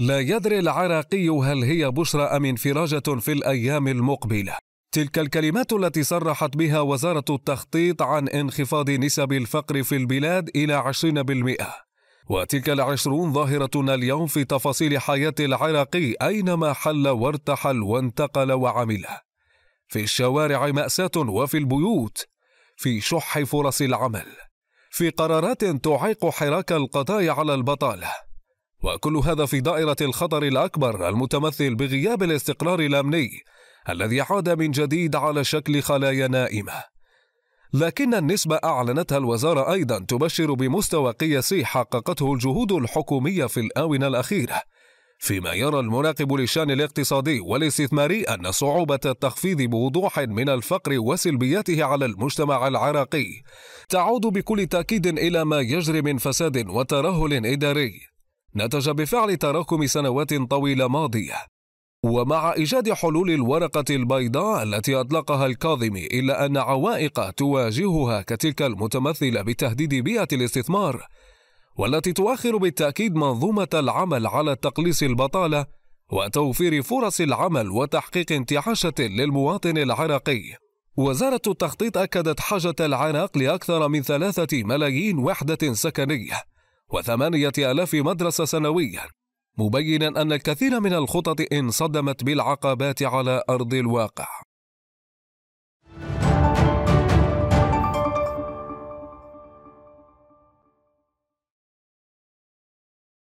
لا يدري العراقي هل هي بشرى أم انفراجة في الأيام المقبلة تلك الكلمات التي صرحت بها وزارة التخطيط عن انخفاض نسب الفقر في البلاد إلى 20% وتلك العشرون ظاهرتنا اليوم في تفاصيل حياة العراقي أينما حل وارتحل وانتقل وعمل في الشوارع مأساة وفي البيوت في شح فرص العمل في قرارات تعيق حراك القضايا على البطاله وكل هذا في دائرة الخطر الأكبر المتمثل بغياب الاستقرار الأمني الذي عاد من جديد على شكل خلايا نائمة لكن النسبة أعلنتها الوزارة أيضا تبشر بمستوى قياسي حققته الجهود الحكومية في الآونة الأخيرة فيما يرى المراقب للشان الاقتصادي والاستثماري أن صعوبة التخفيض بوضوح من الفقر وسلبياته على المجتمع العراقي تعود بكل تأكيد إلى ما يجري من فساد وترهل إداري نتج بفعل تراكم سنوات طويلة ماضية ومع إيجاد حلول الورقة البيضاء التي أطلقها الكاظمي إلا أن عوائق تواجهها كتلك المتمثلة بتهديد بيئة الاستثمار والتي تؤخر بالتأكيد منظومة العمل على تقليص البطالة وتوفير فرص العمل وتحقيق انتعاشة للمواطن العراقي وزارة التخطيط أكدت حاجة العراق لأكثر من ثلاثة ملايين وحدة سكنية وثمانية آلاف مدرسة سنويا مبينا أن الكثير من الخطط انصدمت بالعقبات على أرض الواقع